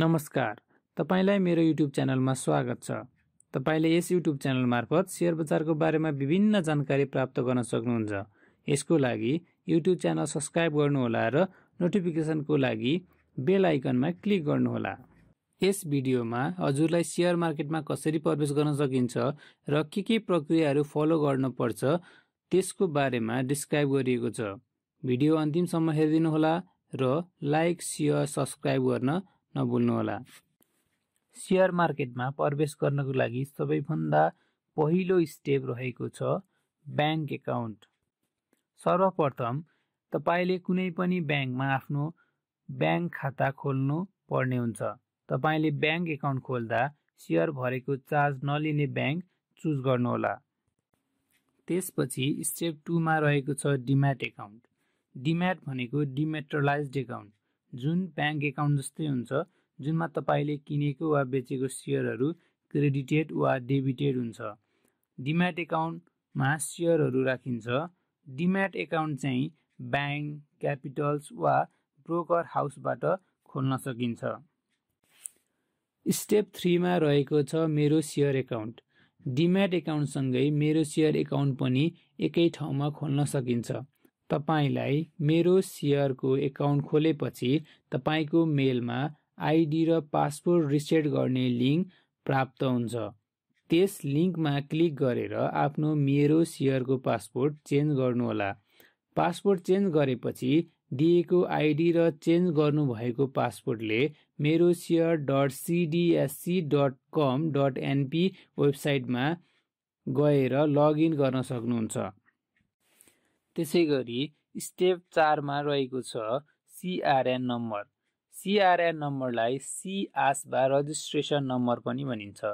नमस्कार तपाईँलाई मेरो युट्युब च्यानलमा स्वागत छ तपाईँले यस युट्युब च्यानल मार्फत सेयर बजारको बारेमा विभिन्न जानकारी प्राप्त गर्न सक्नुहुन्छ यसको लागि युट्युब च्यानल सब्सक्राइब गर्नुहोला र नोटिफिकेसनको लागि बेल आइकनमा क्लिक गर्नुहोला यस भिडियोमा हजुरलाई सेयर मार्केटमा कसरी प्रवेश गर्न सकिन्छ र के के प्रक्रियाहरू फलो गर्नुपर्छ त्यसको बारेमा डिस्क्राइब गरिएको छ भिडियो अन्तिमसम्म हेरिदिनुहोला र लाइक सेयर सब्सक्राइब गर्न नभुल्नुहोला सेयर मार्केटमा प्रवेश गर्नको लागि सबैभन्दा पहिलो स्टेप रहेको छ ब्याङ्क एकाउन्ट सर्वप्रथम तपाईँले कुनै पनि ब्याङ्कमा आफ्नो ब्याङ्क खाता खोल्नु पर्ने हुन्छ तपाईँले ब्याङ्क एकाउन्ट खोल्दा सेयर भरेको चार्ज नलिने ब्याङ्क चुज गर्नुहोला त्यसपछि स्टेप टूमा रहेको छ डिम्याट एकाउन्ट डिम्याट भनेको डिमेट्रलाइज एकाउन्ट जुन ब्याङ्क एकाउन्ट जस्तै हुन्छ जुनमा तपाईँले किनेको वा बेचेको सेयरहरू क्रेडिटेड वा डेबिटेड हुन्छ डिम्याट एकाउन्टमा सेयरहरू राखिन्छ डिम्याट एकाउन्ट चाहिँ ब्याङ्क क्यापिटल्स वा ब्रोकर हाउसबाट खोल्न सकिन्छ स्टेप थ्रीमा रहेको छ मेरो सेयर एकाउन्ट डिम्याट एकाउन्टसँगै मेरो सेयर एकाउन्ट पनि एकै ठाउँमा खोल्न सकिन्छ तपाईँलाई मेरो सेयरको एकाउन्ट खोलेपछि तपाईँको मेलमा आइडी र पासपोर्ट रिसेट गर्ने लिङ्क प्राप्त हुन्छ त्यस लिङ्कमा क्लिक गरेर आफ्नो मेरो सेयरको पासपोर्ट चेन्ज गर्नुहोला पासपोर्ट चेन्ज गरेपछि दिएको आइडी र चेन्ज गर्नुभएको पासपोर्टले Mero share dot CDSC dot com dot NP वेबसाइटमा गएर लगइन गर्न सक्नुहुन्छ त्यसै गरी स्टेप चारमा रहेको छ सिआरएन नम्बर सिआरएन नम्बरलाई सिआस वा रजिस्ट्रेसन नम्बर पनि भनिन्छ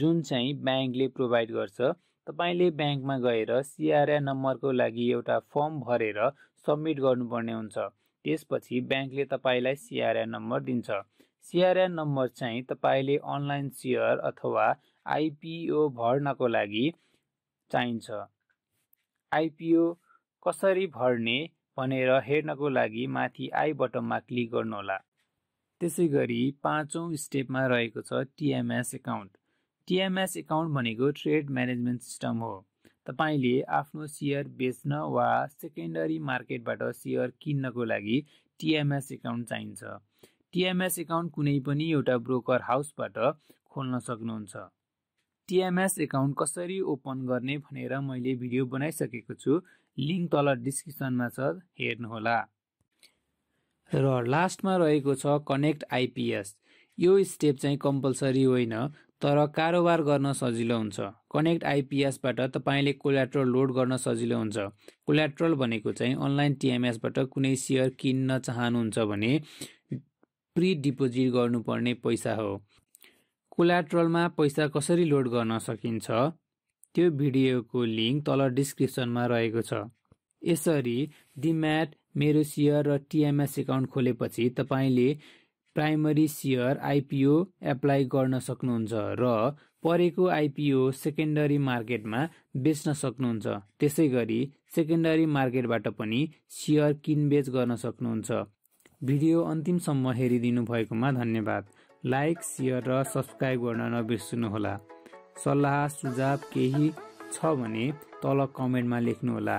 जुन चाहिँ ब्याङ्कले प्रोभाइड गर्छ तपाईँले ब्याङ्कमा गएर सिआरएन नम्बरको लागि एउटा फर्म भरेर सब्मिट गर्नुपर्ने हुन्छ त्यसपछि ब्याङ्कले तपाईँलाई सिआरएन नम्बर दिन्छ सिआरएन नम्बर चाहिँ तपाईँले अनलाइन सेयर अथवा आइपिओ भर्नको लागि चाहिन्छ आइपिओ कसरी भर्ने भनेर हेर्नको लागि माथि आई बटनमा क्लिक गर्नुहोला त्यसै गरी पाँचौँ स्टेपमा रहेको छ टिएमएस एकाउन्ट टिएमएस एकाउन्ट भनेको ट्रेड म्यानेजमेन्ट सिस्टम हो तपाईँले आफ्नो सेयर बेच्न वा सेकेन्डरी मार्केटबाट सेयर किन्नको लागि टिएमएस एकाउन्ट चाहिन्छ टिएमएस एकाउन्ट कुनै पनि एउटा ब्रोकर हाउसबाट खोल्न सक्नुहुन्छ टिएमएस एकाउन्ट कसरी ओपन गर्ने भनेर मैले भिडियो बनाइसकेको छु लिङ्क तल डिस्क्रिप्सनमा छ हेर्नुहोला र लास्टमा रहेको छ कनेक्ट आइपिएस यो स्टेप चाहिँ कम्पलसरी होइन तर कारोबार गर्न सजिलो हुन्छ कनेक्ट आइपिएसबाट तपाईँले कोल्याट्रल लोड गर्न सजिलो हुन्छ कोल्याट्रल भनेको चाहिँ अनलाइन टिएमएसबाट कुनै सेयर किन्न चाहनुहुन्छ भने प्रि डिपोजिट गर्नुपर्ने पैसा हो कोल्याट्रलमा पैसा कसरी लोड गर्न सकिन्छ त्यो भिडियोको लिङ्क तल डिस्क्रिप्सनमा रहेको छ यसरी डिम्याट मेरो सेयर र टिएमएस एकाउन्ट खोलेपछि तपाईँले प्राइमरी सियर आइपिओ एप्लाई गर्न सक्नुहुन्छ र परेको आइपिओ सेकेन्डरी मार्केटमा बेच्न सक्नुहुन्छ त्यसै गरी सेकेन्डरी मार्केटबाट पनि सियर किनबेच गर्न सक्नुहुन्छ भिडियो अन्तिमसम्म हेरिदिनु भएकोमा धन्यवाद लाइक सेयर र सब्सक्राइब गर्न नबिर्सनुहोला सल्लाह सुझाव केही छ भने तल कमेन्टमा लेख्नुहोला